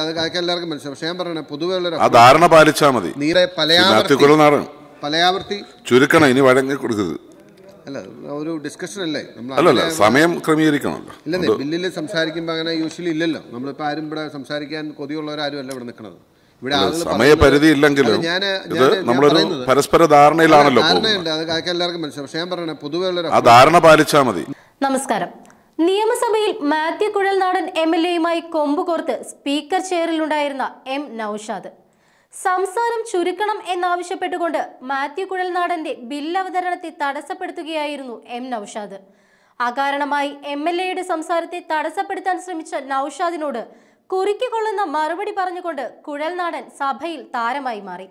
അത് എല്ലാവർക്കും മനസ്സിലാവും പക്ഷേ ഞാൻ പറയണേ പൊതുവെ ഉള്ള ആ ധാരണ പാലിച്ചാൽ മതി നീരെ പലയാവർത്തി പലയാവർത്തി ചുരുക്കണം ഇനി വഴങ്ങി കൊടുക്കരുത് അല്ല ഒരു ഡിസ്കഷൻ അല്ലേ അല്ലല്ല സമയം ക്രമീകരിക്കണമല്ലോ ഇല്ലെന്നേ ബില്ലിൽ സംസാരിക്കുമ്പോൾ അങ്ങനെ യൂഷ്വലി ഇല്ലല്ലോ നമ്മളിപ്പോൾ ആരും ഇവിടെ സംസാരിക്കാൻ കൊതിയുള്ളവരാരും അല്ല ഇവിടെ നിൽക്കുന്നത് ഇവിടെ സമയപരിധി ഇല്ലെങ്കിലും ഇത് നമ്മളൊരു പരസ്പര ധാരണയിലാണല്ലോ ധാരണയുണ്ട് അത് എല്ലാവർക്കും മനസ്സിലാവും ഞാൻ പറയണേ പൊതുവെ ഉള്ള ആ ധാരണ പാലിച്ചാൽ മതി നമസ്കാരം നിയമസഭയിൽ മാത്യു കുഴൽനാടൻ എം എൽ എയുമായി കൊമ്പുകോർത്ത് സ്പീക്കർ ചെയറിലുണ്ടായിരുന്ന എം നൌഷാദ് സംസാരം ചുരുക്കണം എന്നാവശ്യപ്പെട്ടുകൊണ്ട് മാത്യു കുഴൽനാടന്റെ ബിൽ അവതരണത്തെ തടസ്സപ്പെടുത്തുകയായിരുന്നു എം നൌഷാദ് അകാരണമായി എം എൽ എയുടെ സംസാരത്തെ തടസ്സപ്പെടുത്താൻ ശ്രമിച്ച നൌഷാദിനോട് കുറുക്കിക്കൊള്ളുന്ന മറുപടി പറഞ്ഞുകൊണ്ട് കുഴൽനാടൻ സഭയിൽ താരമായി മാറി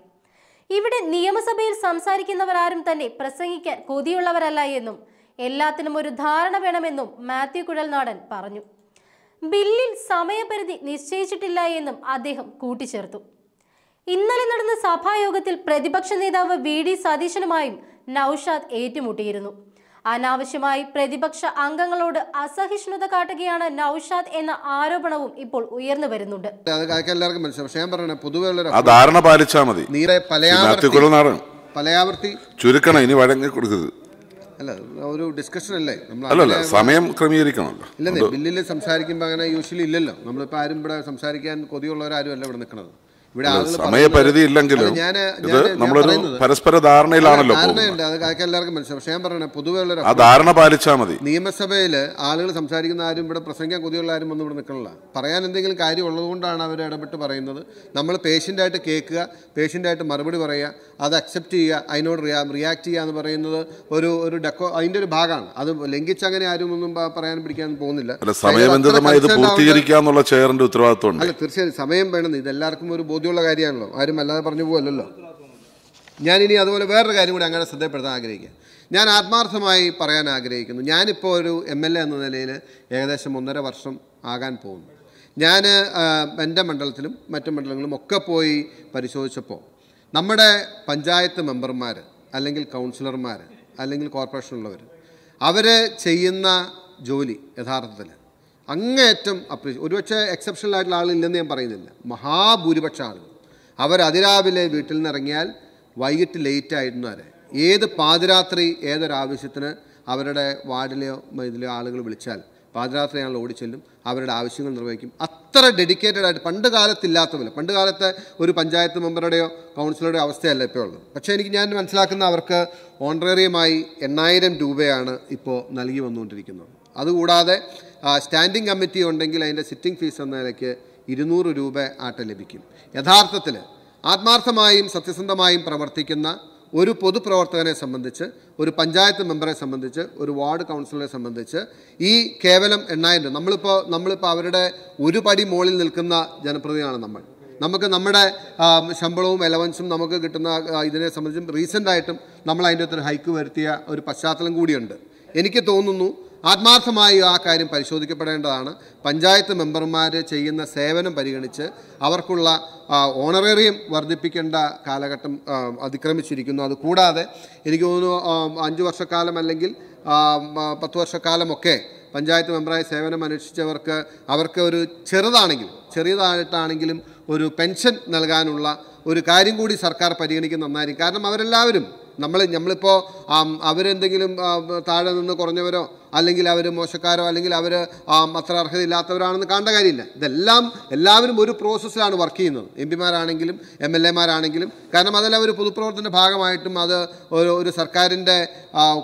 ഇവിടെ നിയമസഭയിൽ സംസാരിക്കുന്നവരാരും തന്നെ പ്രസംഗിക്കാൻ കൊതിയുള്ളവരല്ല എന്നും എല്ലാത്തിനും ഒരു ധാരണ വേണമെന്നും മാത്യു കുഴൽനാടൻ പറഞ്ഞു ബില്ലിൽ സമയപരിധി നിശ്ചയിച്ചിട്ടില്ല എന്നും അദ്ദേഹം കൂട്ടിച്ചേർത്തു ഇന്നലെ നടന്ന സഭായോഗത്തിൽ പ്രതിപക്ഷ നേതാവ് വി ഡി സതീശനുമായും നൌഷാദ് ഏറ്റുമുട്ടിയിരുന്നു അനാവശ്യമായി പ്രതിപക്ഷ അംഗങ്ങളോട് അസഹിഷ്ണുത കാട്ടുകയാണ് നൌഷാദ് എന്ന ആരോപണവും ഇപ്പോൾ ഉയർന്നു വരുന്നുണ്ട് ഞാൻ ധാരണ പാലിച്ചാൽ മതി നീരെ പലയാവർത്തി ചുരുക്കണം ഇനി വഴങ്ങി കൊടുക്കരുത് അല്ല ഒരു ഡിസ്കഷൻ അല്ലേ അല്ല സമയം ക്രമീകരിക്കണമല്ലോ ഇല്ലെന്നേ ബില്ലിൽ സംസാരിക്കുമ്പോൾ അങ്ങനെ യൂഷ്വലി ഇല്ലല്ലോ നമ്മളിപ്പോൾ ആരും ഇവിടെ സംസാരിക്കാൻ കൊതിയുള്ളവരാരും അല്ല ഇവിടെ നിൽക്കുന്നത് ഇവിടെ സമയപരിധി ഇല്ലെങ്കിലും ഇത് നമ്മളൊരു പരസ്പര ധാരണയിലാണല്ലോ അത് എല്ലാവർക്കും മനസ്സിലാവും പക്ഷേ ഞാൻ പറയണേ പൊതുവെ ആ ധാരണ പാലിച്ചാൽ മതി നിയമസഭയിൽ ആളുകൾ സംസാരിക്കുന്ന ആരും ഇവിടെ പ്രസംഗിക്കാൻ കൊതിയുള്ള ആരും ഒന്നും ഇവിടെ നിൽക്കണില്ല പറയാൻ എന്തെങ്കിലും കാര്യം ഉള്ളതുകൊണ്ടാണ് അവർ ഇടപെട്ട് പറയുന്നത് നമ്മൾ പേഷ്യൻ്റായിട്ട് കേൾക്കുക പേഷ്യൻ്റായിട്ട് മറുപടി പറയുക അത് അക്സെപ്റ്റ് ചെയ്യുക അതിനോട് റിയാക്ട് ചെയ്യുക എന്ന് പറയുന്നത് ഒരു ഒരു ഡെക്കോ അതിൻ്റെ ഒരു ഭാഗമാണ് അത് ലംഘിച്ച് അങ്ങനെ ആരും ഒന്നും പറയാൻ പിടിക്കാൻ പോകുന്നില്ല സമയബന്ധിതമായി ഇത് പൂർത്തീകരിക്കുക ചെയറിന്റെ ഉത്തരവാദിത്വം അല്ല തീർച്ചയായും സമയം വേണമെന്ന് ഇതെല്ലാവർക്കും ഒരു ബോധ്യമുള്ള കാര്യമാണല്ലോ ആരും അല്ലാതെ പറഞ്ഞു പോകുമല്ലോ ഇനി അതുപോലെ വേറൊരു കാര്യം കൂടി അങ്ങനെ ശ്രദ്ധപ്പെടുത്താൻ ആഗ്രഹിക്കുക ഞാൻ ആത്മാർത്ഥമായി പറയാൻ ആഗ്രഹിക്കുന്നു ഞാനിപ്പോൾ ഒരു എം എൽ എ എന്ന നിലയിൽ ഏകദേശം ഒന്നര വർഷം ആകാൻ പോകുന്നു ഞാൻ എൻ്റെ മണ്ഡലത്തിലും മറ്റു മണ്ഡലങ്ങളിലും ഒക്കെ പോയി പരിശോധിച്ചപ്പോൾ നമ്മുടെ പഞ്ചായത്ത് മെമ്പർമാർ അല്ലെങ്കിൽ കൗൺസിലർമാർ അല്ലെങ്കിൽ കോർപ്പറേഷനുള്ളവർ അവർ ചെയ്യുന്ന ജോലി യഥാർത്ഥത്തിൽ അങ്ങേയറ്റം അപ്രീഷിയേറ്റ് ഒരുപക്ഷെ എക്സെപ്ഷണൽ ആയിട്ടുള്ള ആളില്ലെന്ന് ഞാൻ പറയുന്നില്ല മഹാഭൂരിപക്ഷം ആളുകൾ അവർ അതിരാവിലെ വീട്ടിൽ നിന്ന് ഇറങ്ങിയാൽ വൈകിട്ട് ലേറ്റ് ആയിരുന്നു വരെ ഏത് പാതിരാത്രി ഏതൊരാവശ്യത്തിന് അവരുടെ വാർഡിലെയോ ഇതിലെയോ ആളുകൾ വിളിച്ചാൽ പാതിരാത്രി ഞങ്ങൾ ഓടിച്ചെല്ലും അവരുടെ ആവശ്യങ്ങൾ നിർവഹിക്കും അത്ര ഡെഡിക്കേറ്റഡ് ആയിട്ട് പണ്ട് ഇല്ലാത്തവല്ല പണ്ട് കാലത്തെ ഒരു പഞ്ചായത്ത് മെമ്പറുടെയോ കൗൺസിലറുടെയോ അവസ്ഥയല്ല ഇപ്പോൾ ഉള്ളത് പക്ഷേ എനിക്ക് ഞാൻ മനസ്സിലാക്കുന്ന അവർക്ക് ഓണറേറിയമായി എണ്ണായിരം രൂപയാണ് ഇപ്പോൾ നൽകി വന്നുകൊണ്ടിരിക്കുന്നത് അതുകൂടാതെ സ്റ്റാൻഡിംഗ് കമ്മിറ്റി ഉണ്ടെങ്കിൽ അതിൻ്റെ സിറ്റിംഗ് ഫീസ് എന്ന നിലയ്ക്ക് ഇരുന്നൂറ് രൂപ ആട്ട ലഭിക്കും യഥാർത്ഥത്തിൽ ആത്മാർത്ഥമായും സത്യസന്ധമായും പ്രവർത്തിക്കുന്ന ഒരു പൊതുപ്രവർത്തകനെ സംബന്ധിച്ച് ഒരു പഞ്ചായത്ത് മെമ്പറെ സംബന്ധിച്ച് ഒരു വാർഡ് കൗൺസിലറെ സംബന്ധിച്ച് ഈ കേവലം എണ്ണായിരം രൂപ നമ്മളിപ്പോൾ നമ്മളിപ്പോൾ അവരുടെ ഒരു പടി മുകളിൽ നിൽക്കുന്ന ജനപ്രതിയാണ് നമ്മൾ നമുക്ക് നമ്മുടെ ശമ്പളവും എലവൻസും നമുക്ക് കിട്ടുന്ന ഇതിനെ സംബന്ധിച്ചും റീസെൻ്റായിട്ടും നമ്മൾ അതിൻ്റെ ഒരു ഹൈക്ക് വരുത്തിയ ഒരു പശ്ചാത്തലം കൂടിയുണ്ട് എനിക്ക് തോന്നുന്നു ആത്മാർത്ഥമായി ആ കാര്യം പരിശോധിക്കപ്പെടേണ്ടതാണ് പഞ്ചായത്ത് മെമ്പർമാർ ചെയ്യുന്ന സേവനം പരിഗണിച്ച് അവർക്കുള്ള ഓണറേറിയം വർദ്ധിപ്പിക്കേണ്ട കാലഘട്ടം അതിക്രമിച്ചിരിക്കുന്നു അതുകൂടാതെ എനിക്ക് തോന്നുന്നു അഞ്ച് വർഷക്കാലം അല്ലെങ്കിൽ പത്ത് വർഷക്കാലമൊക്കെ പഞ്ചായത്ത് മെമ്പറായി സേവനം അനുഷ്ഠിച്ചവർക്ക് അവർക്ക് ഒരു ചെറുതാണെങ്കിലും ചെറിയതായിട്ടാണെങ്കിലും ഒരു പെൻഷൻ നൽകാനുള്ള ഒരു കാര്യം കൂടി സർക്കാർ പരിഗണിക്കുന്ന നന്നായിരിക്കും കാരണം അവരെല്ലാവരും നമ്മൾ നമ്മളിപ്പോൾ അവരെന്തെങ്കിലും താഴെ നിന്ന് കുറഞ്ഞവരോ അല്ലെങ്കിൽ അവർ മോശക്കാരോ അല്ലെങ്കിൽ അവർ അത്ര അർഹതയില്ലാത്തവരാണെന്ന് കാണേണ്ട കാര്യമില്ല ഇതെല്ലാം എല്ലാവരും ഒരു പ്രോസസ്സിലാണ് വർക്ക് ചെയ്യുന്നത് എം പിമാരാണെങ്കിലും എം എൽ എമാരാണെങ്കിലും കാരണം അതെല്ലാം ഒരു പൊതുപ്രവർത്തന ഭാഗമായിട്ടും അത് ഒരു ഒരു സർക്കാരിൻ്റെ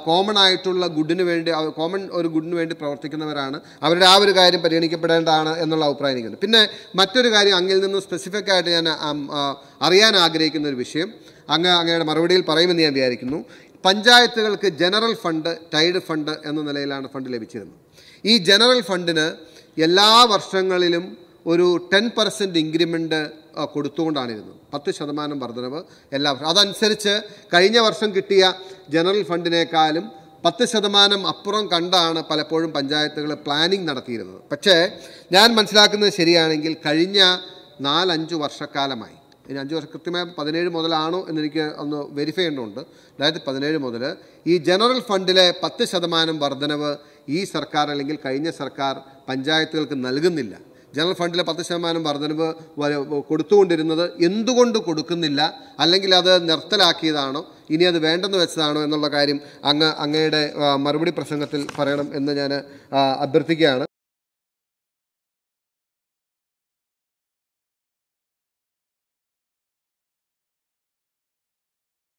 കോമൺ ആയിട്ടുള്ള ഗുഡിന് വേണ്ടി കോമൺ ഒരു ഗുഡിന് വേണ്ടി പ്രവർത്തിക്കുന്നവരാണ് അവരുടെ ആ ഒരു കാര്യം പരിഗണിക്കപ്പെടേണ്ടതാണ് എന്നുള്ള അഭിപ്രായം എനിക്കുണ്ട് പിന്നെ മറ്റൊരു കാര്യം അങ്ങിൽ നിന്ന് സ്പെസിഫിക് ആയിട്ട് ഞാൻ അറിയാൻ ആഗ്രഹിക്കുന്ന ഒരു വിഷയം അങ്ങ് അങ്ങയുടെ മറുപടിയിൽ പറയുമെന്ന് ഞാൻ വിചാരിക്കുന്നു പഞ്ചായത്തുകൾക്ക് ജനറൽ ഫണ്ട് ടൈഡ് ഫണ്ട് എന്ന നിലയിലാണ് ഫണ്ട് ലഭിച്ചിരുന്നത് ഈ ജനറൽ ഫണ്ടിന് എല്ലാ വർഷങ്ങളിലും ഒരു ടെൻ പെർസെൻറ്റ് ഇൻക്രിമെൻറ്റ് കൊടുത്തുകൊണ്ടാണിരുന്നത് പത്ത് ശതമാനം വർധനവ് എല്ലാ വർഷം അതനുസരിച്ച് കഴിഞ്ഞ വർഷം കിട്ടിയ ജനറൽ ഫണ്ടിനേക്കാളും പത്ത് ശതമാനം അപ്പുറം കണ്ടാണ് പലപ്പോഴും പഞ്ചായത്തുകൾ പ്ലാനിംഗ് നടത്തിയിരുന്നത് പക്ഷേ ഞാൻ മനസ്സിലാക്കുന്നത് ശരിയാണെങ്കിൽ കഴിഞ്ഞ നാലഞ്ച് വർഷക്കാലമായി ഇനി അഞ്ച് വർഷം കൃത്യമായി പതിനേഴ് മുതലാണോ എനിക്ക് ഒന്ന് വെരിഫൈ ചെയ്യേണ്ടതുണ്ട് രണ്ടായിരത്തി പതിനേഴ് മുതൽ ഈ ജനറൽ ഫണ്ടിലെ പത്ത് ശതമാനം വർധനവ് ഈ സർക്കാർ അല്ലെങ്കിൽ കഴിഞ്ഞ സർക്കാർ പഞ്ചായത്തുകൾക്ക് നൽകുന്നില്ല ജനറൽ ഫണ്ടിലെ പത്ത് ശതമാനം വർധനവ് കൊടുത്തുകൊണ്ടിരുന്നത് എന്തുകൊണ്ട് കൊടുക്കുന്നില്ല അല്ലെങ്കിൽ അത് നിർത്തലാക്കിയതാണോ ഇനി അത് വേണ്ടെന്ന് വെച്ചതാണോ എന്നുള്ള കാര്യം അങ്ങ് അങ്ങയുടെ മറുപടി പ്രസംഗത്തിൽ പറയണം എന്ന് ഞാൻ അഭ്യർത്ഥിക്കുകയാണ്